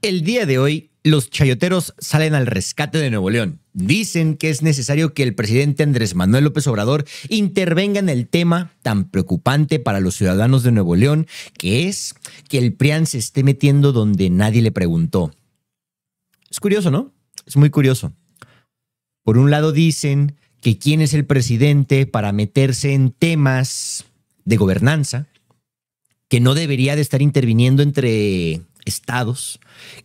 El día de hoy, los chayoteros salen al rescate de Nuevo León. Dicen que es necesario que el presidente Andrés Manuel López Obrador intervenga en el tema tan preocupante para los ciudadanos de Nuevo León, que es que el PRIAN se esté metiendo donde nadie le preguntó. Es curioso, ¿no? Es muy curioso. Por un lado dicen que quién es el presidente para meterse en temas de gobernanza, que no debería de estar interviniendo entre estados,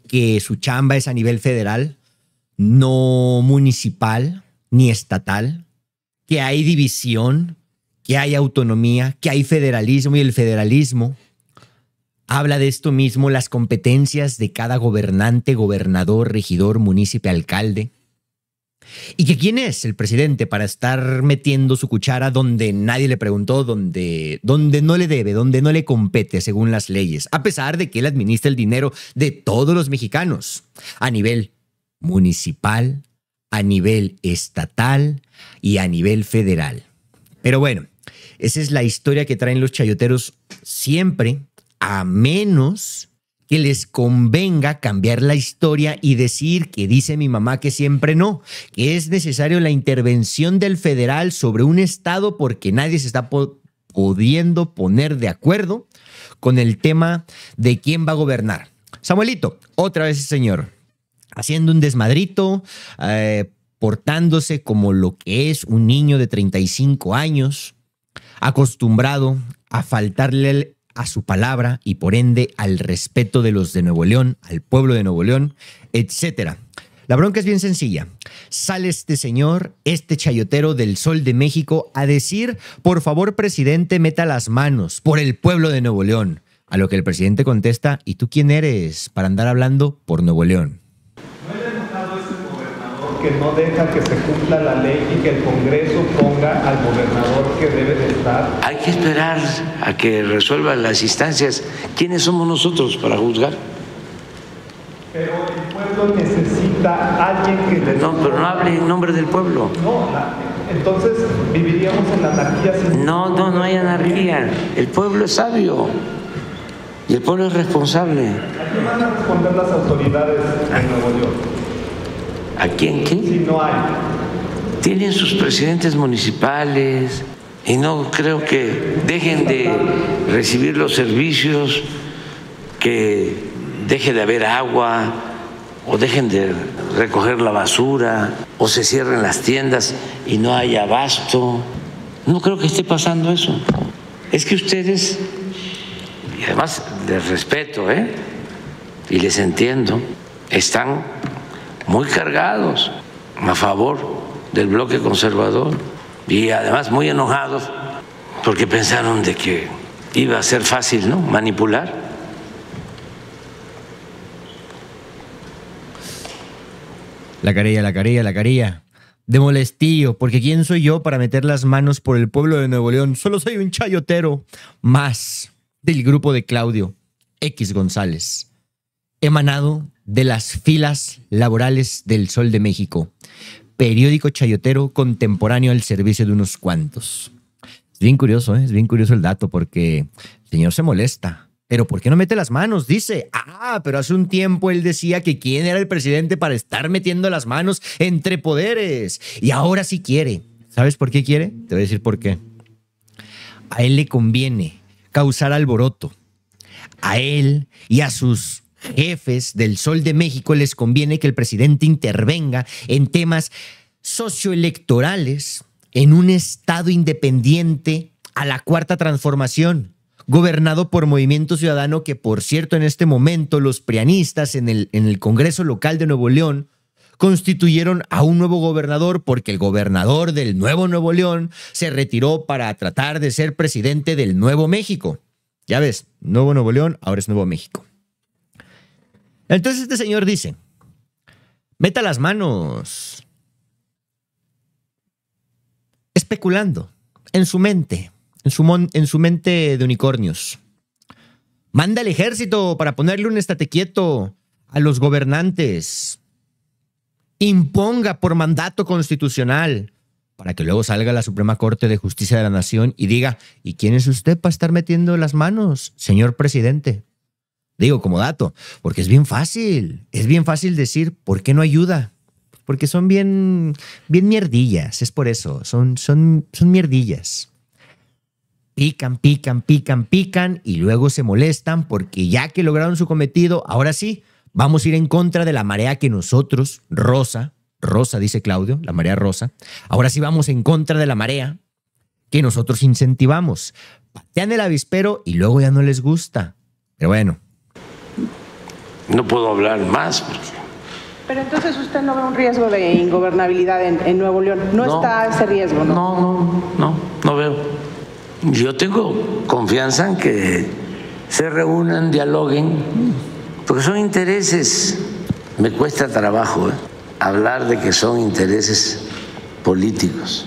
que su chamba es a nivel federal, no municipal ni estatal, que hay división, que hay autonomía, que hay federalismo y el federalismo habla de esto mismo, las competencias de cada gobernante, gobernador, regidor, municipio, alcalde ¿Y que quién es el presidente para estar metiendo su cuchara donde nadie le preguntó, donde, donde no le debe, donde no le compete según las leyes, a pesar de que él administra el dinero de todos los mexicanos, a nivel municipal, a nivel estatal y a nivel federal? Pero bueno, esa es la historia que traen los chayoteros siempre, a menos que les convenga cambiar la historia y decir que dice mi mamá que siempre no, que es necesario la intervención del federal sobre un estado porque nadie se está pudiendo poner de acuerdo con el tema de quién va a gobernar. Samuelito, otra vez señor, haciendo un desmadrito, eh, portándose como lo que es un niño de 35 años, acostumbrado a faltarle el a su palabra y por ende al respeto de los de Nuevo León, al pueblo de Nuevo León, etcétera. La bronca es bien sencilla. Sale este señor, este chayotero del Sol de México, a decir, por favor, presidente, meta las manos por el pueblo de Nuevo León. A lo que el presidente contesta, ¿y tú quién eres para andar hablando por Nuevo León? que no deja que se cumpla la ley y que el Congreso ponga al gobernador que debe de estar. Hay que esperar a que resuelvan las instancias. ¿Quiénes somos nosotros para juzgar? Pero el pueblo necesita alguien que le... No, pero no hable en nombre del pueblo. No, entonces viviríamos en la anarquía. no, no, no hay anarquía. El pueblo es sabio. Y el pueblo es responsable. ¿A qué van a responder las autoridades en Nuevo York? ¿A quién qué? Tienen sus presidentes municipales y no creo que dejen de recibir los servicios, que deje de haber agua o dejen de recoger la basura o se cierren las tiendas y no haya abasto. No creo que esté pasando eso. Es que ustedes, y además les respeto, ¿eh? y les entiendo, están muy cargados a favor del bloque conservador y además muy enojados porque pensaron de que iba a ser fácil ¿no? manipular. La carilla, la carilla, la carilla. De molestío, porque ¿quién soy yo para meter las manos por el pueblo de Nuevo León? Solo soy un chayotero más del grupo de Claudio X González, emanado de las filas laborales del Sol de México, periódico chayotero contemporáneo al servicio de unos cuantos. Es bien curioso, ¿eh? es bien curioso el dato porque el señor se molesta. Pero ¿por qué no mete las manos? Dice, ah, pero hace un tiempo él decía que quién era el presidente para estar metiendo las manos entre poderes. Y ahora sí quiere. ¿Sabes por qué quiere? Te voy a decir por qué. A él le conviene causar alboroto. A él y a sus jefes del Sol de México les conviene que el presidente intervenga en temas socioelectorales en un Estado independiente a la cuarta transformación, gobernado por Movimiento Ciudadano, que por cierto en este momento los prianistas en el, en el Congreso Local de Nuevo León constituyeron a un nuevo gobernador porque el gobernador del nuevo Nuevo León se retiró para tratar de ser presidente del Nuevo México. Ya ves, Nuevo Nuevo León ahora es Nuevo México. Entonces este señor dice, meta las manos, especulando en su mente, en su, en su mente de unicornios. Manda al ejército para ponerle un estate quieto a los gobernantes. Imponga por mandato constitucional para que luego salga la Suprema Corte de Justicia de la Nación y diga, ¿y quién es usted para estar metiendo las manos, señor presidente? Digo, como dato, porque es bien fácil. Es bien fácil decir, ¿por qué no ayuda? Porque son bien, bien mierdillas, es por eso. Son, son, son mierdillas. Pican, pican, pican, pican y luego se molestan porque ya que lograron su cometido, ahora sí, vamos a ir en contra de la marea que nosotros, Rosa, Rosa, dice Claudio, la marea rosa, ahora sí vamos en contra de la marea que nosotros incentivamos. Patean el avispero y luego ya no les gusta. Pero bueno, no puedo hablar más porque... Pero entonces usted no ve un riesgo de ingobernabilidad en, Nuevo León. No, está ese riesgo, ¿no? No, no, no, no veo. Yo tengo confianza en que se reúnan, dialoguen, porque son intereses. Me cuesta trabajo ¿eh? hablar de que son intereses políticos,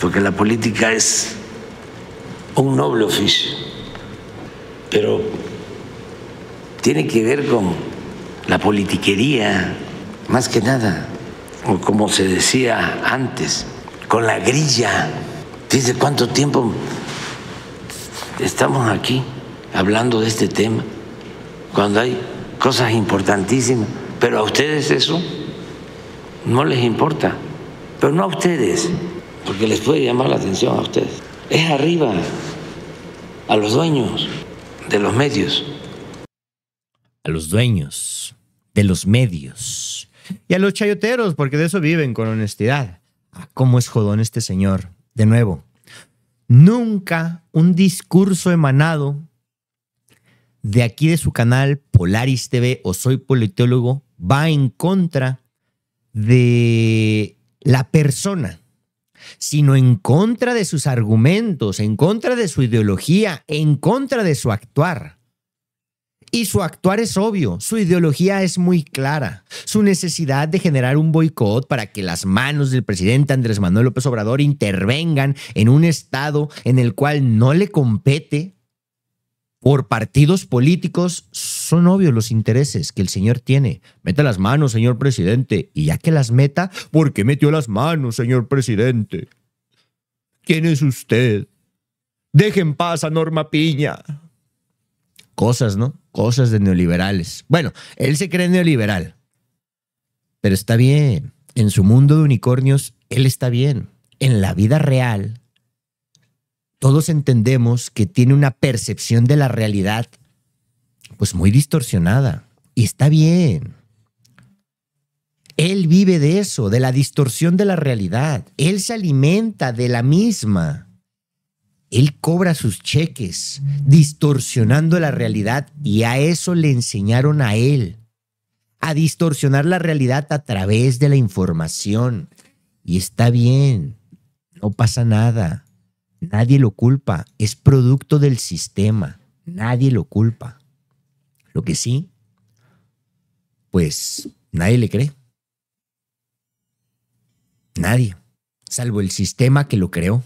porque la política es un noble oficio, pero tiene que ver con la politiquería, más que nada, o como se decía antes, con la grilla. ¿Desde cuánto tiempo estamos aquí hablando de este tema? Cuando hay cosas importantísimas, pero a ustedes eso no les importa, pero no a ustedes, porque les puede llamar la atención a ustedes. Es arriba, a los dueños de los medios a los dueños de los medios y a los chayoteros, porque de eso viven con honestidad. Ah, ¿Cómo es jodón este señor? De nuevo, nunca un discurso emanado de aquí de su canal Polaris TV o Soy Politólogo va en contra de la persona, sino en contra de sus argumentos, en contra de su ideología, en contra de su actuar. Y su actuar es obvio, su ideología es muy clara. Su necesidad de generar un boicot para que las manos del presidente Andrés Manuel López Obrador intervengan en un estado en el cual no le compete por partidos políticos, son obvios los intereses que el señor tiene. Meta las manos, señor presidente. Y ya que las meta, ¿por qué metió las manos, señor presidente? ¿Quién es usted? Dejen paz a Norma Piña. Cosas, ¿no? Cosas de neoliberales. Bueno, él se cree neoliberal, pero está bien. En su mundo de unicornios, él está bien. En la vida real, todos entendemos que tiene una percepción de la realidad pues muy distorsionada. Y está bien. Él vive de eso, de la distorsión de la realidad. Él se alimenta de la misma. Él cobra sus cheques, distorsionando la realidad y a eso le enseñaron a él, a distorsionar la realidad a través de la información. Y está bien, no pasa nada, nadie lo culpa, es producto del sistema, nadie lo culpa. Lo que sí, pues nadie le cree. Nadie, salvo el sistema que lo creó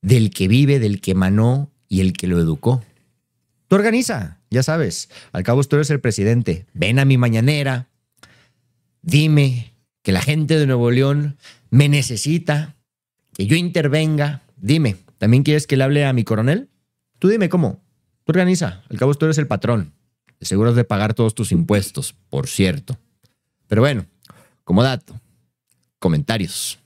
del que vive, del que manó y el que lo educó. Tú organiza, ya sabes. Al cabo tú eres el presidente. Ven a mi mañanera. Dime que la gente de Nuevo León me necesita, que yo intervenga. Dime, ¿también quieres que le hable a mi coronel? Tú dime cómo. Tú organiza. Al cabo tú eres el patrón. Te de pagar todos tus impuestos, por cierto. Pero bueno, como dato, comentarios.